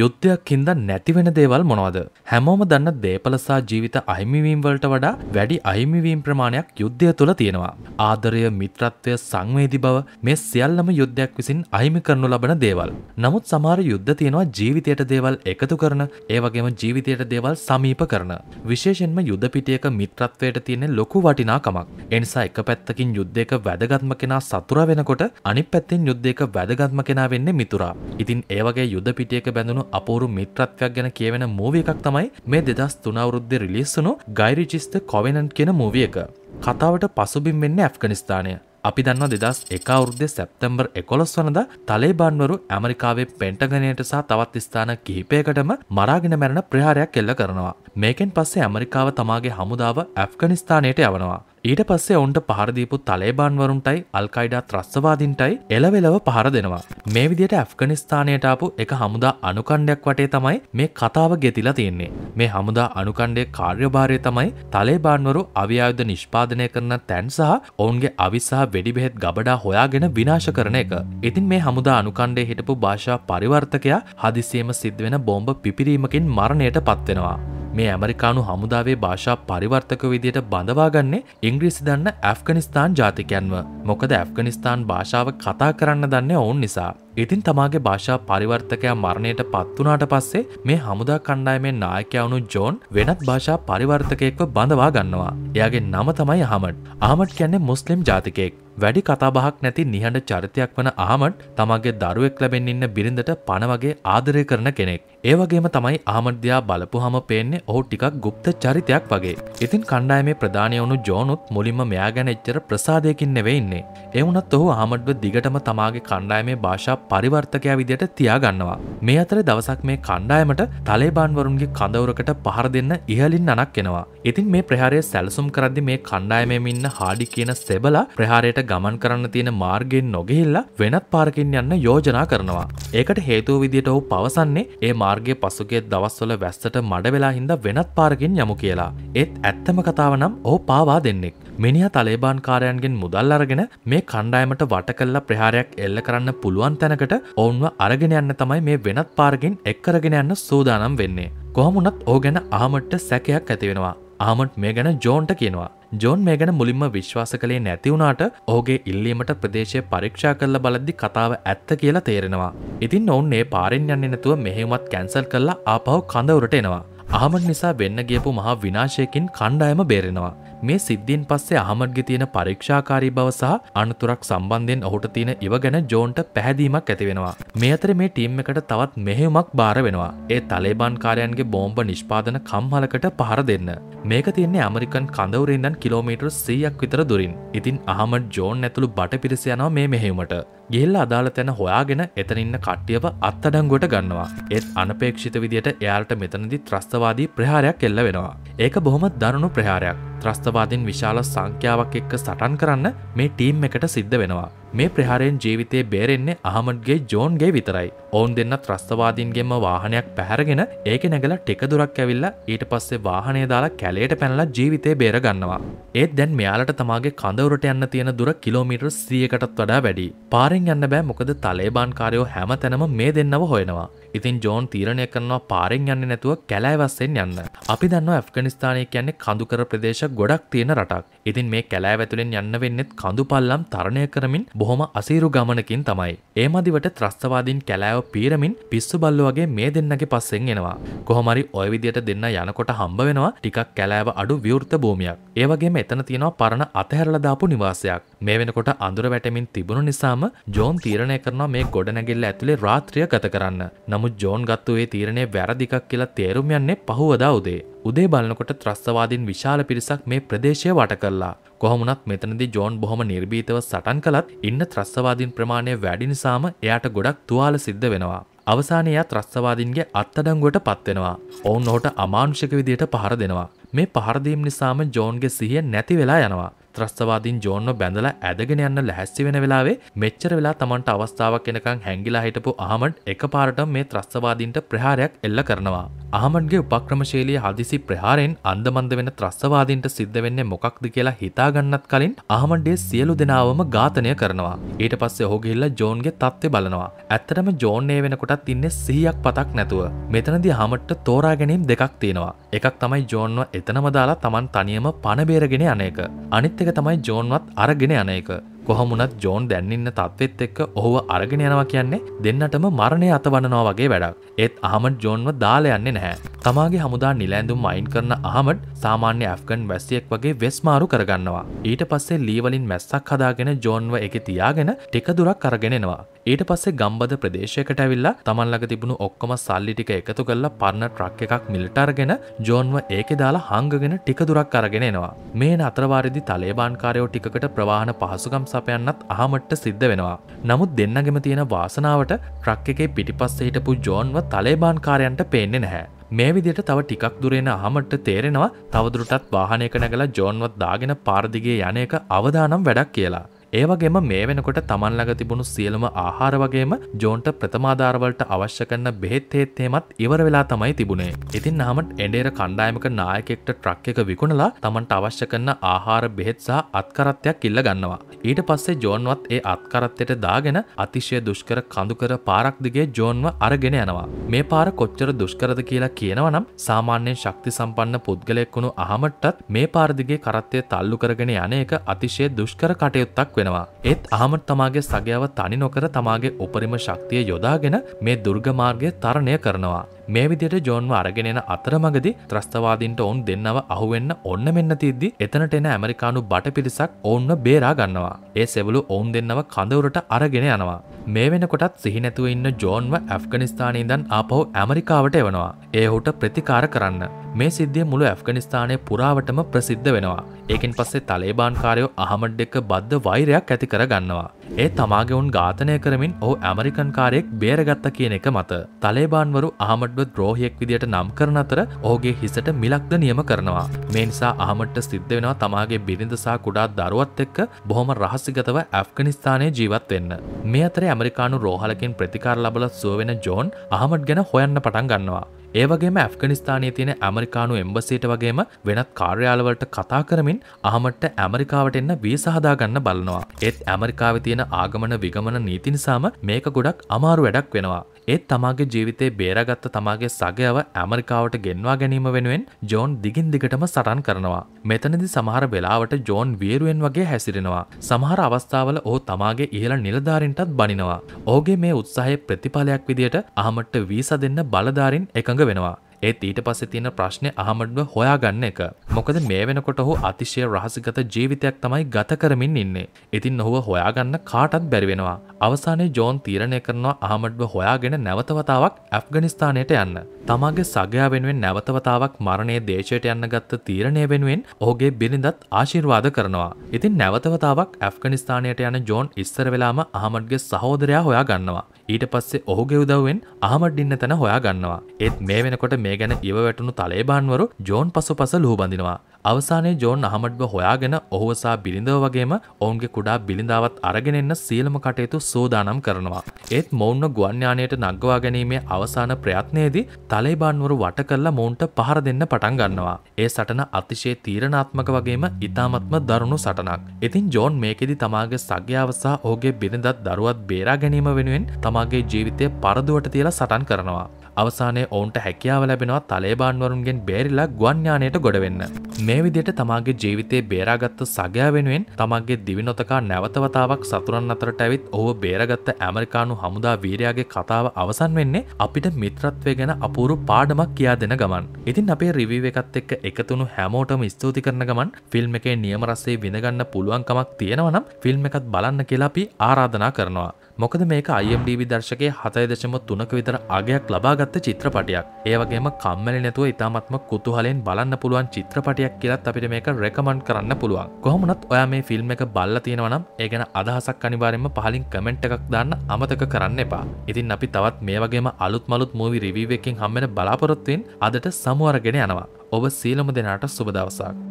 යුද්ධයක් හින්දා නැතිවෙන දේවල් මොනවද? හැමෝම දන්න දේපල සහ ජීවිත අහිමිවීම් වලට වඩා වැඩි අහිමිවීම් ප්‍රමාණයක් යුද්ධය තුළ තියෙනවා. ආදරය, මිත්‍රත්වය, සංවේදී බව මේ සියල්ලම යුද්ධයක් විසින් අහිමි කරනු ලබන දේවල්. නමුත් සමහර යුද්ධ තියෙනවා ජීවිතයට දේවල් එකතු කරන, ඒ වගේම ජීවිතයට දේවල් සමීප කරන. විශේෂයෙන්ම යුද පිටියක මිත්‍රත්වයට තියෙන ලොකු වටිනාකමක්. ඒ නිසා එක පැත්තකින් යුද්ධයක වැදගත්ම කෙනා සතුරා වෙනකොට අනිත් පැත්තෙන් යුද්ධයක වැදගත්ම කෙනා වෙන්නේ මිතුරා. ඉතින් ඒ වගේ යුද පිටියක බැඳුණු තිබුණු අපූරු මිත්‍රත්වයක් ගැන කියවෙන මූවිය එකක් තමයි මේ දෙදස් තුනවුරුද්ද රිලිස්සුණු ගයිරිචිස්ත කොවෙනන්් කියෙන මූවිය එක. කතාවට පසුබිම් වෙන්න ඇෆ්ගනිස්ථානය අපි දන්න දෙදස් එකවුරුද්දෙ සැප්තැම්බර් එකොළොස් වනද තලේබන්වරු ඇමරිකාවේ පෙන්ටගනයට සහ තවත් ස්ථාන කිහිපයකටම මරාගෙන මැරණ ප්‍රහාරයක් එල්ල කරනවා. මේකෙන් පස්සේ ඇමරිකාව තමාගේ හමුදාව ඇෆ්ගනිස්ථානයට යවනවා. ඊට පස්සේ ඔවුන්ට පහරදීපු තලේබාන්වරුන්ටයි අල්කයිඩා ත්‍රස්වාදින්ටයි එලවෙලව පහර දෙනවා. මේ විදියට ඇෆ්ගනිස්ථානයට ආපු එක හමුදා අනුකණ්ඩයක් වටේ තමයි මේ කතාව ගෙතිලා තියෙන්නේ. මේ හමුදා අනුකණ්ඩේ කාර්යභාරය තමයි තලේබාන්වරු අව්‍යායුධ නිෂ්පාදනය කරන තැන් සහ ඔවුන්ගේ අවිසාහ වෙඩිබෙහෙත් ගබඩා හොයාගෙන විනාශ කරන එක. ඉතින් මේ හමුදා අනුකණ්ඩේ හිටපු භාෂා පරිවර්තකයා හදිසියම සිද්ධවෙන බෝම්බ පිපිරීමකින් මරණයට පත්වෙනවා. මේ ඇමරිකානු හමුදාවේ භාෂා පරිවර්තක විදියට බඳවාගන්නේ ඉංග්‍රීසි දන්න ඇෆ්ගනිස්ථාන් ජාතිකයන්ව මොකද ඇෆ්ගනිස්ථාන් භාෂාව කතා කරන්න දන්න ඔවුන් නිසා ඉතින් තමාගේ භාෂා පරිවර්තකයා මරණයට පත්වනාට පස්සේ මේ හමුදා කණ්ඩායමෙන් නායකයවුණු ජෝන් වෙනත් භාෂා පරිවර්තකයෙක්ව බඳවා ගන්නවා. එයාගේ නම තමයි අහමට්. අහමට් කියන්නේ මුස්ලිම් ජාතිකයෙක්. වැඩි කතාබහක් නැති නිහඬ චරිතයක් වන ආමට් තමන්ගේ දරුවෙක් ලැබෙන් ඉන්න බිරිඳට පණවගේ ආදරය කරන කෙනෙක්. ඒ වගේම තමයි ආමට්දයා බලපුහම පේන්නේ ඔහු ටිකක් ගුප්ත චරිතයක් වගේ. ඉතින් කණ්ඩායමේ ප්‍රධානය වුණු ජෝනුත් මුලින්ම මෙයා ගැන එච්චර ප්‍රසාදයකින් නෙවෙයි ඉන්නේ. ඒ වුණත් ඔහු ආමට්ව දිගටම තමාගේ කණ්ඩායමේ භාෂා පරිවර්තකයා විදියට තියාගන්නවා. මේ අතර දවසක් මේ කණ්ඩායමට තලේබාන්වරුන්ගේ කඳවුරකට පහර දෙන්න ඉහලින් අනක් එනවා. ඉතින් මේ ප්‍රහාරය සැලසුම් කරද්දි මේ කණ්ඩායමෙම ඉන්න හාඩි කියන සෙබලා ප්‍රහාරයට ගමන් කරන්න තියෙන මාර්ගයෙන් නොගෙහිල්ලා වෙනත් පාරකින් යන්න යෝජනා කරනවා. ඒකට හේතුව විදියට ඔහු පවසන්නේ ඒ මාර්ගය පසුගේ දවස්වල වැස්සට මඩ වෙලා හින්දා වෙනත් පාරකින් යමු කියලා. ඒත් ඇත්තම කතාව නම් ඔහු පාවා දෙන්නෙක්. මිනිහ තලේබාන් කාරයන්ගෙන් මුදල් අරගෙන මේ කණ්ඩායමට වට කල්ලා ප්‍රහාරයක් එල්ල කරන්න පුළුවන් තැනකට ඔවුන්ව අරගෙන යන්න තමයි මේ වෙනත් පාරගෙන් එක්කරගෙන යන්න සූදානම් වෙන්නේ. කොහොමුණත් ඕ ගැන ආමට්ට සැකයක් ඇතිවෙනවා. ආමට් මේ ගැන ජෝන්ට කියනවා. ජෝන් මේ ගැන මුලින්ම විශ්වාස කළේ නැතිවුණට ඕගේ ඉල්ලීමට ප්‍රදේශය පරීක්ෂා කරල බලද්දි කතාව ඇත්ත කියලා තේරෙනවා. ඉතින් ඔවුන් ඒ පාරෙන් යන්න නැතුව මෙහෙමත් කැන්සල් කරලා ආපහු කඳවුරට එනවා. ආමට නිසා වෙන්න ගියපු මහා විනාශයකින් කණ්ඩායම බේරෙනවා. මේ සිද්ධියෙන් පස්සේ අහමඩ්ගේ තියෙන පරීක්ෂාකාරී බව සහ අනතුරක් සම්බන්ධයෙන් ඔහුට තියෙන ඉව ගැන ජෝන්ට පැහැදීමක් ඇතිවෙනවා. මේ අතර මේ ටීම් එකට තවත් මෙහෙයුමක් බාර වෙනවා. ඒ තලේබාන්කාරයන්ගේ බෝම්බ නිෂ්පාදන කම්හලකට පහර දෙන්න. මේක තියන්නේ ඇමරිකන් කඳවරෙන්දන් කිලෝමීටර් සීයක් විතර දුරින් ඉතින් අහමට ජෝන් ඇතුළු බට පිරිස යනවා මේ මෙහෙවීමට ගෙල්ල අදාළ තැන හොයාගෙන එතනින්න කට්ටියව අත්තඩංගුවට ගන්නවා ඒත් අනපේක්ෂිත විදියට එයාට මෙතනදි ත්‍රස්තවාදී ප්‍රහාරයක් එල්ල වෙනවා ඒක බොහොම දරුණු ප්‍රහාරයක් ත්‍රස්තවාදින් විශාල සංඛ්‍යාවක් එක්ක සටන් කරන්න මේ ටීම් එකට සිද්ධ වෙනවා. මේ ප්‍රහාරයෙන් ජීවිතේ බේරෙන්නේ අහමඩ්ගේ ජෝන්ගේ විතරයි. ඔවුන් දෙන්නත් ත්‍රස්තවාදීන්ගේම වාහනයක් පැහරගෙන ඒක නැගලා ටික දුරක් ඇවිල්ලා ඊට පස්සේ වාහනය දාලා කැලයට පැනලා ජීවිතේ බේරගන්නවා. ඒත් දැන් මෙයාලට තමාගේ කඳවුරට යන්න තියෙන දුර කිලෝමීටර් 100කටත් වඩා වැඩි. පාරෙන් යන්න බෑ මොකද තලේබාන්කාරයෝ හැමතැනම මේ දෙන්නව හොයනවා. ඉතින් ජෝන් තීරණය කරනවා පාරෙන් යන්නේ නැතුව කැලෑවස්සෙන් යන්න. අපි දන්නවා ඇෆ්ගනිස්ථානය කියන්නේ කඳුකර ප්‍රදේශ ගොඩක් තියෙන රටක්. ඉතින් මේ කැලෑව ඇතුලෙන් යන්න වෙන්නෙත් කඳු පල්ලම් තරණය කරමින් බොහොම අසීරු ගමනකින් තමයි. ඒ මදිවට ත්‍රස්තවාදීන් කැලෑව ගෑව් පීරමින් පිස්සු බල්ලු වගේ මේ දෙන්නගේ පස්සෙන් එනවා. කොහොමරි ඔය විදියට දෙන්න යනකොට හම්බ වෙනවා ටිකක් කැලෑව අඩු විවෘත භූමියක්. ඒ වගේම එතන තියෙනවා පරණ අතහැරලා දාපු නිවාසයක්. මේ වෙනකොට අඳුර වැටෙමින් තිබුණු නිසාම ජෝන් තීරණය කරනවා මේ ගොඩනැගිල්ල ඇතුලේ රාත්‍රිය ගත කරන්න. නමුත් ජෝන් ගත්තු ඒ තීරණය වැරදිකක් කියලා තේරුම් යන්නේ පහුවදා උදේ. උදේ බලනකොට ත්‍රස්තවාදීන් විශාල පිරිසක් මේ ප්‍රදේශය වට කරලා. කොහොමුණත් මෙතනදී ජෝන් බොහොම නිර්භීතව සටන් කළත් ඉන්න ත්‍රස්තවාදීන් ප්‍රමාණය වැඩි නිසාම එයාට ගොඩක් තුවාල සිද්ධ වෙනවා. අවසානයේ එයා ත්‍රස්තවාදීන්ගේ අත්අඩංගුවට පත්වෙනවා. ඔවුන් ඔහුට අමානුෂික විදියට පහර දෙනවා. මේ පහරදීම් නිසාම ජෝන්ගේ සිහිය නැති වෙලා යනවා. ත්‍රස්තවාදීන් ජෝන්ව බැඳලා ඇදගෙන යන්න ලැහැස්සි වෙන වෙලාවේ මෙච්චර වෙලා තමන්ට අවස්ථාවක් එනකං හැංගිලා හිටපු අහමඩ් එකපාරට මේ ත්‍රස්තවාදීන්ට ප්‍රහාරයක් එල්ල කරනවා. අහමන්ගේ උපක්‍රමශීලී හදිසි ප්‍රහාරෙන් අන්දමන්ද වෙන ත්‍රස්තවාදීන්ට සිද්ධ වෙන්නේ මොකක්ද කියලා හිතාගන්නත් කලින් අහමන්ඩේ සියලු දෙනාවම ඝාතනය කරනවා. ඊට පස්සේ ඔහු ගිහිල්ලා ජෝන්ගේ තත්ත්වය බලනවා. ඇත්තටම ජෝන් ඒ වෙනකොටත් ඉන්නේ සිහියක් පතක් නැතුව. මෙතනදී අහමන්ට තෝරා ගැනීම දෙකක් තියෙනවා. එකක් තමයි ජෝන්ව එතනම දාලා තමන් තනියම පණබේරගෙන අනේක අනිත් එක තමයි ජෝන්වත් අරගෙන අනේක කොහමුණත් ජෝන් දැන්ඉන්න තත්වෙත් එක්ක ඔහුව අරගෙන යනවා කියන්නේ දෙන්නටම මරණය අතවනනවා වගේ වැඩක් ඒත් අහමට ජෝන්ව දාල යන්නේ නැහැ තමාගේ හමුදා නිලෑඳුම් මයින් කරන අහමට සාමාන්‍ය ඇෆ්ගන් වැස්සියෙක් වගේ වෙස්මාරු කරගන්නවා ඊට පස්සේ ලීවලින් මැස්සක් හදාගෙන ජෝන්ව එක තියාගෙන ටික දුරක් කරගෙනෙනවා ඊට පස්සේ ගම්බද ප්‍රදේශයකට ඇවිල්ලා තමන්ලඟ තිබුණු ඔක්කොම සල්ලි ටික එකතු කරලා පරණ ට්‍රක් එකක් මිලට අරගෙන ජෝන්ව ඒකේ දාලා හංගගෙන ටික දුරක් අරගෙන එනවා මේ නතරවාරිදි තලේබාන්කාරයෝ ටිකට ප්‍රවාහන පහසුකම් සපයන්නත් අහමට්ට සිද්ධ වෙනවා. නමුත් දෙන්නගෙම තියෙන වාසනාවට ට්‍රක් එකේ පිටිපස්ස හිටපු ජෝන්ව තලේබාන්කාරයන්ට පේන්නේ නැහැ. මේ විදියට තව ටිකක් දුරෙන අහමට තේරෙනවා තවදුරටත් වාහනයක නැගලා ජෝන්වත් දාගෙන පාරදිගේ යන එක අවදානම් වැඩක් කියලා. ඒවගේම මේ වෙනකොට තමන් ළඟ තිබුණු සියලම ආහාර වගේම ජෝන්ට ප්‍රථමාධාරවලට අවශ්‍ය කරන බෙහෙත් හේත්තේමත් ඉවර වෙලා තමයි තිබුණේ. ඉතින් හමට එඩේර කණ්ඩායමක නායකෙක්ට ට්‍රක් එක විකුණලා තමන්ට අවශ්‍ය කරන ආහාර බෙහෙත් සහ අත්කරත්තයක් ඉල්ල ගන්නවා. ඊට පස්සේ ජෝන්වත් ඒ අත්කරත්තයට දාගෙන අතිශය දුෂ්කර කඳුකර පාරක් දිගේ ජෝන්ව අරගෙන යනවා. මේ පාර කොච්චර දුෂ්කරද කියලා කියනවනම් සාමාන්‍යයෙන් ශක්ති සම්පන්න පුද්ගලෙක් වුණු අහමටත් මේ පාරදිගේ කරත්තය තල්ලු කරගෙන යන එක අතිශය දුෂ්කර කටයුත්තක් වේ. වෙනවා. ඒත් අහමට තමාගේ සගයාව තනි නොකර තමාගේ උපරිම ශක්තිය යොදාගෙන මේ දුර්ගමාර්ගය තරණය කරනවා. මේ විදියට ජෝන්ව අරගෙනෙන අතරමගදි ත්‍රස්තවාදින්ට ඔවුන් දෙන්නව අහුවෙන්න ඔන්න මෙන්න තිද්දි එතනට එන ඇමරිකානු බට පිරිසක් ඔවුන්ව බේරා ගන්නවා. ඒ සෙවලු ඔවුන් දෙන්නව කඳවුරට අරගෙන යනවා. මේ වෙනකොටත් සිහිනැතුව ඉන්න ජෝන්ව ඇෆ්ගනිස්ථානීදන් ආපහු ඇමරිකාවට එවනවා. ඒ හුට ප්‍රතිකාර කරන්න. මේ සිද්ධිය මුළු ඇෆ්ගනිස්ථානය පුරාවටම ප්‍රසිද්ධ වෙනවා. ඒකෙන් පස්සේ තලේබාන්කාරයෝ අහමඩ් එක බද්ධ වෛරයක් ඇති කරගන්නවා. ඒ තමාගවුන් ඝාතනය කරමින් ඔහු ඇමරිකන්කාරයෙක් බේරගත්ත කියන එක මත. තලේබාන්වරු ආමට්ව ද්‍රෝහයෙක් විදියට නම් කරන අතර ඕගේ හිසට මිලක්ද නියම කරනවා. මේ නිසා ආමට්ට සිද්ධ වෙනවා තමාගේ බිරිඳසා කුඩා දරුවත් එක්ක බොහොම රහසිගතව ඇෆ්ගනිස්ථානය ජීවත් වෙන්න. මේ අතර ඇමරිකානු රෝහලකින් ප්‍රතිකාර ලබලත් සුව වෙන ජෝන් ආමට් ගැන හොයන්න පටන් ගන්නවා. ඒවගේම ඇෆ්ගනිස්ථානය තියෙන ඇමරිකානු එම්බසේට වගේම වෙනත් කාර්යාලවලට කතා කරමින් අහමට ඇමරිකාවට එන්න වීසාහදාගන්න බලනවා. ඒත් ඇමරිකාව තියෙන ආගමන විගමන නීති නිසාම මේක ගොඩක් අමාරු වැඩක් වෙනවා. ඒත් තමාගේ ජීවිතේ බේරගත්ත තමාගේ සගයව ඇමරිකාවට ගෙන්වා ගැනීම වෙනුවෙන් ජෝන් දිගින් දිගටම සටන් කරනවා. මෙතනදි සමහර වෙලාවට ජෝන් වේරුවෙන් වගේ හැසිරෙනවා. සමහර අවස්ථාවල ඔහු තමාගේ ඉහළ නිලධාරින්ටත් බනිනවා. ඔහුගේ මේ උත්සාහයේ ප්‍රතිඵලයක් විදියට අහමට වීසා දෙන්න බලධාරින් එකඟ එකඟ වෙනවා ඒත් ඊට පස්සේ තියෙන ප්‍රශ්නේ අහමඩ්ව හොයාගන්න එක. මොකද මේ වෙනකොට ඔහු අතිශය රහසිගත ජීවිතයක් තමයි ගත කරමින් ඉන්නේ. ඉතින් ඔහුව හොයාගන්න කාටත් බැරි වෙනවා. අවසානයේ ජෝන් තීරණය කරනවා ආමඩ්ව හොයාගෙන නැවතවතාවක් ඇෆ්ගනිස්ථානයට යන්න. තමාගේ සගයා වෙනුවෙන් නැවතවතාවක් මරණය දේශයට යන්න ගත්ත තීරණය වෙනුවෙන් ඔහුගේ බිරිඳත් ආශිර්වාද කරනවා. ඉතින් නැවතවතාවක් ඇෆ්ගනිස්ථානයට යන ජෝන් ඉස්සර වෙලාම ආමඩ්ගේ සහෝදරයා හොයා ගන්නවා. ඊට පස්සේ ඔහුගේ උදව්වෙන් ආමඩ් ඉන්න තැන හොයා ගන්නවා. ඒත් මේ වෙනකොට මේ ගැන ඉව වැටුණු තලේබාන්වරු ජෝන් පසුපස ලුහුබඳිනවා. අවසානයේ ජෝන් අහමඩ්ව හොයාගෙන ඔහුවසා බිරිඳව වගේම ඔවුන්ගේ කුඩා බිලිඳාවත් අරගෙනෙන්න සියලම කටයුතු සෝදානම් කරනවා. ඒත් මොවුන්න ගුවන්්‍යානයට නග්වා ගැනීමේ අවසාන ප්‍රයත්නයේදී තලයිබාන්වරු වට කරලා මොවුන්ට පහර දෙන්න පටන් ගන්නවා. ඒ සටන අතිශය තීරණාත්මක වගේම ඉතාමත්ම දරුණු සටනක්. ඉතින් ජෝන් මේකෙදි තමාගේ සග්‍යාව සහ ඔහුගේ බිරිඳත් දරුවත් බේරා ගැනීම වෙනුවෙන් තමාගේ ජීවිතය පරදුවට තියලා සටන් කරනවා. අවසානයේ ඔවුන්ට හැකියාව ලැබෙනවා තලේබාන්වරුන්ගෙන් බේරිලා ගුවන්ඥානයට ගොඩවෙන්න. මේ විදියට තමාගේ ජීවිතයේ බේරාගත්ත සගයා වෙනුවෙන් තමන්ගේ දිවිනොතකා නැවතවතාවක් සතුරන් අතරට ඇවිත් ඔහු බේරගත්ත ඇමරිකානු හමුදා වීරයාගේ කතාව අවසන් වෙන්නේ අපිට මිත්‍රත්වය ගැන අපූරු පාඩමක් කියා දෙන ගමන්. ඉතින් අපේ රිවීව එකත් එක්ක එකතුුණු හැමෝටම ස්තුති කරන ගමන් ෆිල්ම් එකේ නියමරස්සේ විඳගන්න පුළුවන්කමක් තියෙනවනම් ෆිල්ම් එකත් බලන්න කියලාපි ආරාධනා කරනවා. මොකද මේක අයම්DB දර්ශකය හතය දශම තුනක විතර අගයක් ලබාගත්ත චිත්‍රපටයක් ඒවගේම කම්මලි නැතුව ඉතාමත්ම කුතුහලෙන් බලන්න පුළුවන් චිත්‍රපටයක් කියලත් අපිට මේක රැකමන්් කරන්න පුළුවන් කොහොමනත් ඔයා මේ ෆිල්ම් එක බල්ල තියෙනවනම් ඒගැන අදහසක් අනිවාරෙන්ම පහලින් කමෙන්ට් එකක් දාන්න අමතක කරන්න එපා ඉතින් අපි තවත් මේ වගේම අලුත් මලුත් මූවි රිවීවකින් හම්මෙන බලාපොරොත්තුවෙන් අදට සමුවරගෙන යනවා ඔබ සීලම දෙනාට සුබදවසක්